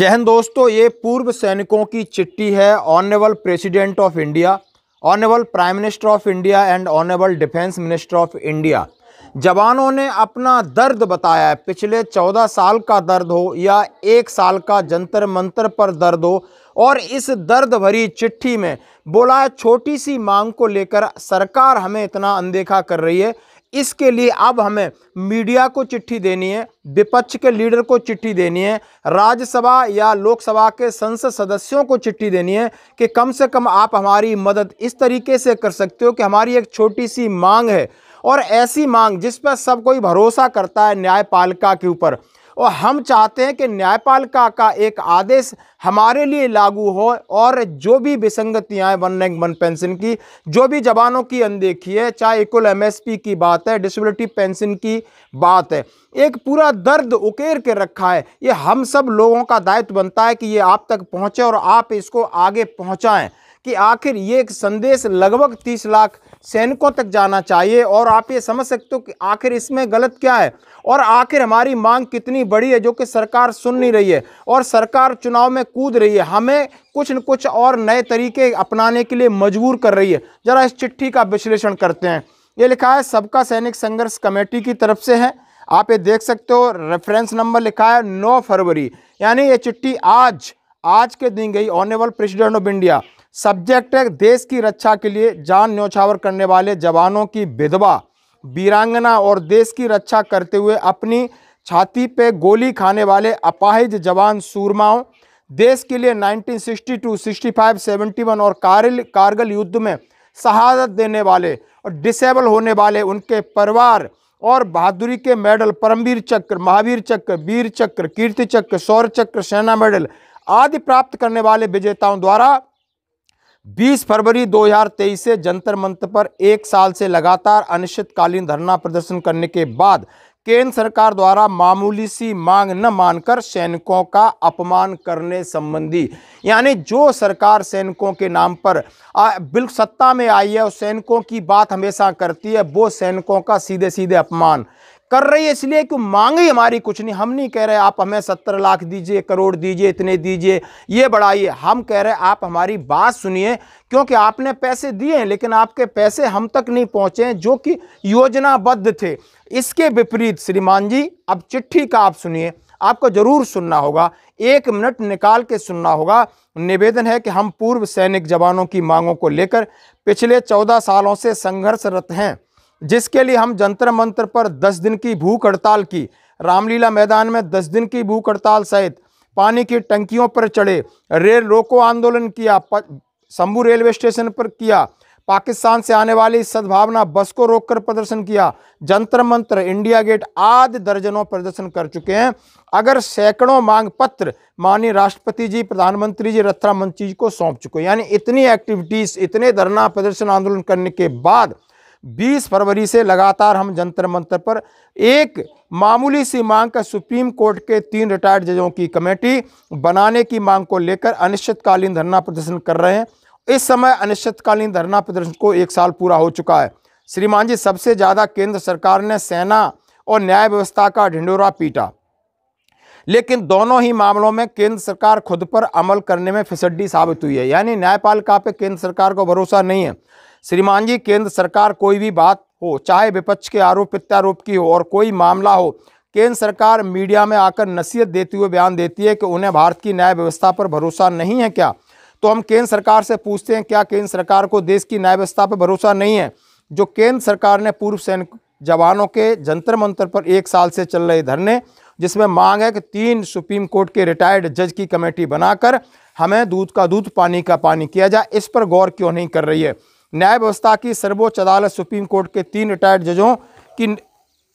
जहन दोस्तों ये पूर्व सैनिकों की चिट्ठी है honourable president of India honourable prime minister of India and honourable defence minister of India जवानों ने अपना दर्द बताया है पिछले चौदह साल का दर्द हो या एक साल का जंतर मंतर पर दर्द हो और इस दर्द भरी चिट्ठी में बोला है छोटी सी मांग को लेकर सरकार हमें इतना अनदेखा कर रही है इसके लिए अब हमें मीडिया को चिट्ठी देनी है विपक्ष के लीडर को चिट्ठी देनी है राज्यसभा या लोकसभा के संसद सदस्यों को चिट्ठी देनी है कि कम से कम आप हमारी मदद इस तरीके से कर सकते हो कि हमारी एक छोटी सी मांग है और ऐसी मांग जिस पर सब कोई भरोसा करता है न्यायपालिका के ऊपर और हम चाहते हैं कि न्यायपालिका का एक आदेश हमारे लिए लागू हो और जो भी विसंगतियाँ वन रैंक वन पेंशन की जो भी जवानों की अनदेखी है चाहे इक्वल एमएसपी की बात है डिसबिलिटी पेंशन की बात है एक पूरा दर्द उकेर के रखा है ये हम सब लोगों का दायित्व बनता है कि ये आप तक पहुँचे और आप इसको आगे पहुँचाएँ कि आखिर ये एक संदेश लगभग तीस लाख सैनिकों तक जाना चाहिए और आप ये समझ सकते हो कि आखिर इसमें गलत क्या है और आखिर हमारी मांग कितनी बड़ी है जो कि सरकार सुन नहीं रही है और सरकार चुनाव में कूद रही है हमें कुछ न कुछ और नए तरीके अपनाने के लिए मजबूर कर रही है ज़रा इस चिट्ठी का विश्लेषण करते हैं ये लिखा है सबका सैनिक संघर्ष कमेटी की तरफ से है आप ये देख सकते हो रेफरेंस नंबर लिखा है नौ फरवरी यानी ये चिट्ठी आज आज के दिन गई honourable president of India subject है देश की रक्षा के लिए जान न्योछावर करने वाले जवानों की विधवा वीरांगना और देश की रक्षा करते हुए अपनी छाती पे गोली खाने वाले अपाहिज जवान सूरमाओं देश के लिए 1962, 65, 71 और कारगिल कारगिल युद्ध में शहादत देने वाले और डिसेबल होने वाले उनके परिवार और बहादुरी के मेडल परमवीर चक्र महावीर चक्र वीर चक्र कीर्ति चक्र शौर्य चक्र सेना मेडल आदि प्राप्त करने वाले विजेताओं द्वारा 20 फरवरी 2023 से जंतर मंत्र पर एक साल से लगातार अनिश्चितकालीन धरना प्रदर्शन करने के बाद केंद्र सरकार द्वारा मामूली सी मांग न मानकर सैनिकों का अपमान करने संबंधी यानी जो सरकार सैनिकों के नाम पर बिल्कुल सत्ता में आई है और सैनिकों की बात हमेशा करती है वो सैनिकों का सीधे सीधे अपमान कर रही है इसलिए कि मांगी हमारी कुछ नहीं हम नहीं कह रहे आप हमें सत्तर लाख दीजिए करोड़ दीजिए इतने दीजिए ये बढ़ाइए हम कह रहे आप हमारी बात सुनिए क्योंकि आपने पैसे दिए हैं लेकिन आपके पैसे हम तक नहीं पहुँचे जो कि योजनाबद्ध थे इसके विपरीत श्रीमान जी अब चिट्ठी का आप सुनिए आपको जरूर सुनना होगा एक मिनट निकाल के सुनना होगा निवेदन है कि हम पूर्व सैनिक जवानों की मांगों को लेकर पिछले चौदह सालों से संघर्षरत हैं जिसके लिए हम जंतर मंत्र पर 10 दिन की भूख हड़ताल की रामलीला मैदान में 10 दिन की भूख हड़ताल सहित पानी की टंकियों पर चढ़े रेल रोको आंदोलन किया शंभू रेलवे स्टेशन पर किया पाकिस्तान से आने वाली सद्भावना बस को रोककर प्रदर्शन किया जंतर मंत्र इंडिया गेट आदि दर्जनों प्रदर्शन कर चुके हैं अगर सैकड़ों मांग पत्र माननीय राष्ट्रपति जी प्रधानमंत्री जी रत्रा मंत्री जी को सौंप चुके यानी इतनी एक्टिविटीज इतने धरना प्रदर्शन आंदोलन करने के बाद 20 फरवरी से लगातार हम जंतर मंतर पर एक मामूली सी मांग का सुप्रीम कोर्ट के तीन रिटायर्ड जजों की कमेटी बनाने की मांग को लेकर अनिश्चितकालीन धरना प्रदर्शन कर रहे हैं इस समय अनिश्चितकालीन धरना प्रदर्शन को एक साल पूरा हो चुका है श्रीमान जी सबसे ज़्यादा केंद्र सरकार ने सेना और न्याय व्यवस्था का ढिंडोरा पीटा लेकिन दोनों ही मामलों में केंद्र सरकार खुद पर अमल करने में फिसड्डी साबित हुई है यानी न्यायपालिका पे केंद्र सरकार को भरोसा नहीं है श्रीमान जी केंद्र सरकार कोई भी बात हो चाहे विपक्ष के आरोप प्रत्यारोप की हो और कोई मामला हो केंद्र सरकार मीडिया में आकर नसीहत देती हुए बयान देती है कि उन्हें भारत की न्याय व्यवस्था पर भरोसा नहीं है क्या तो हम केंद्र सरकार से पूछते हैं क्या केंद्र सरकार को देश की न्याय व्यवस्था पर भरोसा नहीं है जो केंद्र सरकार ने पूर्व सैनिक जवानों के जंतर मंतर पर एक साल से चल रहे धरने जिसमें मांग है कि तीन सुप्रीम कोर्ट के रिटायर्ड जज की कमेटी बनाकर हमें दूध का दूध पानी का पानी किया जाए इस पर गौर क्यों नहीं कर रही है न्याय व्यवस्था की सर्वोच्च अदालत सुप्रीम कोर्ट के तीन रिटायर्ड जजों की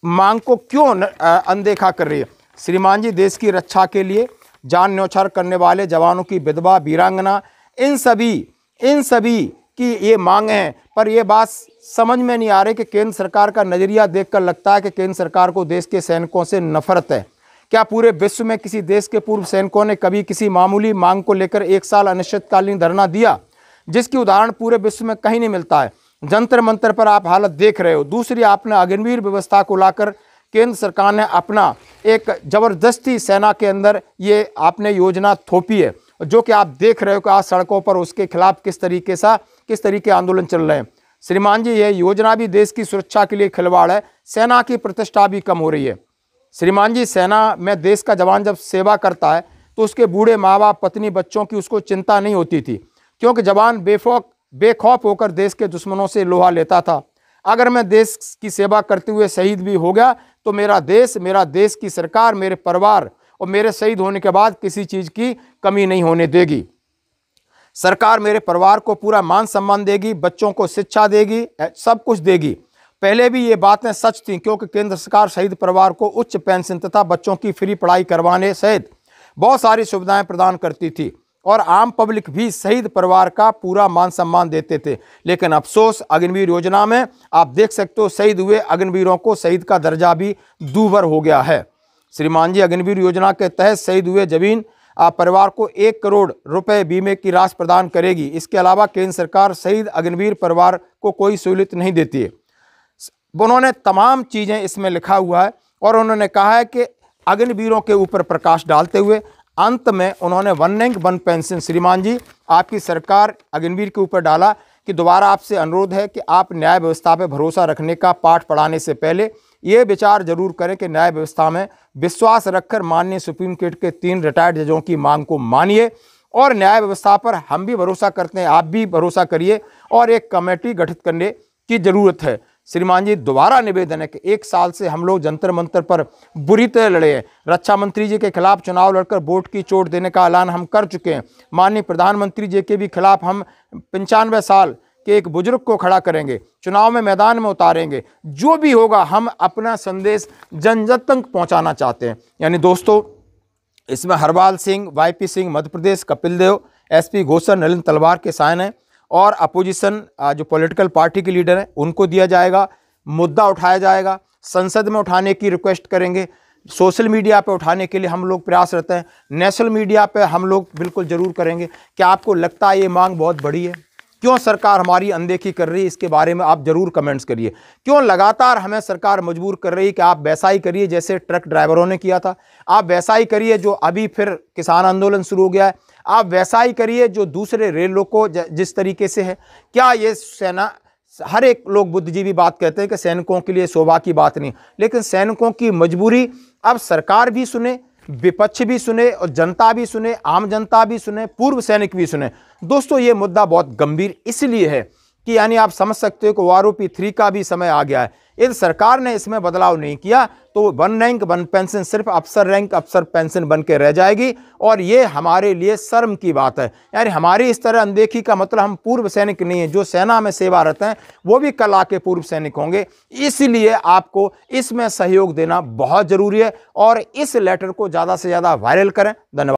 मांग को क्यों अनदेखा कर रही है श्रीमान जी देश की रक्षा के लिए जान न्यौछार करने वाले जवानों की विधवा वीरांगना इन सभी इन सभी की ये मांग हैं पर यह बात समझ में नहीं आ रही कि केंद्र सरकार का नज़रिया देखकर लगता है कि केंद्र सरकार को देश के सैनिकों से नफरत है क्या पूरे विश्व में किसी देश के पूर्व सैनिकों ने कभी किसी मामूली मांग को लेकर एक साल अनिश्चितकालीन धरना दिया जिसकी उदाहरण पूरे विश्व में कहीं नहीं मिलता है जंतर मंतर पर आप हालत देख रहे हो दूसरी आपने अग्निवीर व्यवस्था को लाकर केंद्र सरकार ने अपना एक ज़बरदस्ती सेना के अंदर ये आपने योजना थोपी है जो कि आप देख रहे हो कि आज सड़कों पर उसके खिलाफ किस तरीके सा किस तरीके आंदोलन चल रहे हैं श्रीमान जी ये योजना भी देश की सुरक्षा के लिए खिलवाड़ है सेना की प्रतिष्ठा भी कम हो रही है श्रीमान जी सेना में देश का जवान जब सेवा करता है तो उसके बूढ़े माँ बाप पत्नी बच्चों की उसको चिंता नहीं होती थी क्योंकि जवान बेफोक बेखौफ होकर देश के दुश्मनों से लोहा लेता था अगर मैं देश की सेवा करते हुए शहीद भी हो गया तो मेरा देश मेरा देश की सरकार मेरे परिवार और मेरे शहीद होने के बाद किसी चीज़ की कमी नहीं होने देगी सरकार मेरे परिवार को पूरा मान सम्मान देगी बच्चों को शिक्षा देगी सब कुछ देगी पहले भी ये बातें सच थीं क्योंकि केंद्र सरकार शहीद परिवार को उच्च पेंशन तथा बच्चों की फ्री पढ़ाई करवाने सहित बहुत सारी सुविधाएं प्रदान करती थी और आम पब्लिक भी शहीद परिवार का पूरा मान सम्मान देते थे लेकिन अफसोस अग्निवीर योजना में आप देख सकते हो शहीद हुए अग्निवीरों को शहीद का दर्जा भी दूभर हो गया है श्रीमान जी अग्निवीर योजना के तहत शहीद हुए जमीन परिवार को एक करोड़ रुपए बीमे की राशि प्रदान करेगी इसके अलावा केंद्र सरकार शहीद अग्निवीर परिवार को कोई सहूलियत नहीं देती है उन्होंने तमाम चीज़ें इसमें लिखा हुआ है और उन्होंने कहा है कि अग्निवीरों के ऊपर प्रकाश डालते हुए अंत में उन्होंने वन रैंक वन पेंशन श्रीमान जी आपकी सरकार अग्निवीर के ऊपर डाला कि दोबारा आपसे अनुरोध है कि आप न्याय व्यवस्था पर भरोसा रखने का पाठ पढ़ाने से पहले ये विचार जरूर करें कि न्याय व्यवस्था में विश्वास रखकर माननीय सुप्रीम कोर्ट के तीन रिटायर्ड जजों की मांग को मानिए और न्याय व्यवस्था पर हम भी भरोसा करते हैं आप भी भरोसा करिए और एक कमेटी गठित करने की ज़रूरत है श्रीमान जी दोबारा निवेदन है कि एक साल से हम लोग जंतर मंत्र पर बुरी तरह लड़े हैं रक्षा मंत्री जी के खिलाफ चुनाव लड़कर वोट की चोट देने का ऐलान हम कर चुके हैं माननीय प्रधानमंत्री जी के भी खिलाफ हम पंचानवे साल के एक बुजुर्ग को खड़ा करेंगे चुनाव में मैदान में उतारेंगे जो भी होगा हम अपना संदेश जन जन तक पहुँचाना चाहते हैं यानी दोस्तों इसमें Harbal Singh Y Singh Madhya Pradesh Kapil Dev S P Nalin Talwar के साइन हैं और अपोजिशन जो पॉलिटिकल पार्टी के लीडर हैं उनको दिया जाएगा मुद्दा उठाया जाएगा संसद में उठाने की रिक्वेस्ट करेंगे सोशल मीडिया पे उठाने के लिए हम लोग प्रयास रहते हैं नेशनल मीडिया पे हम लोग बिल्कुल ज़रूर करेंगे क्या आपको लगता है ये मांग बहुत बड़ी है क्यों सरकार हमारी अनदेखी कर रही है इसके बारे में आप ज़रूर कमेंट्स करिए क्यों लगातार हमें सरकार मजबूर कर रही है कि आप वैसा ही करिए जैसे ट्रक ड्राइवरों ने किया था आप वैसा ही करिए जो अभी फिर किसान आंदोलन शुरू हो गया है आप वैसा ही करिए जो दूसरे रेलों को जिस तरीके से है क्या ये सेना हर एक लोग बुद्धिजीवी बात कहते हैं कि सैनिकों के लिए शोभा की बात नहीं लेकिन सैनिकों की मजबूरी अब सरकार भी सुने विपक्ष भी सुने और जनता भी सुने आम जनता भी सुने पूर्व सैनिक भी सुने दोस्तों ये मुद्दा बहुत गंभीर इसलिए है कि यानी आप समझ सकते हो कि वार थ्री का भी समय आ गया है यदि सरकार ने इसमें बदलाव नहीं किया तो वन रैंक वन पेंशन सिर्फ अफसर रैंक अफसर पेंशन बन के रह जाएगी और ये हमारे लिए शर्म की बात है यानी हमारी इस तरह अनदेखी का मतलब हम पूर्व सैनिक नहीं हैं जो सेना में सेवा रहते हैं वो भी कल आके पूर्व सैनिक होंगे इसलिए आपको इसमें सहयोग देना बहुत ज़रूरी है और इस लेटर को ज़्यादा से ज़्यादा वायरल करें धन्यवाद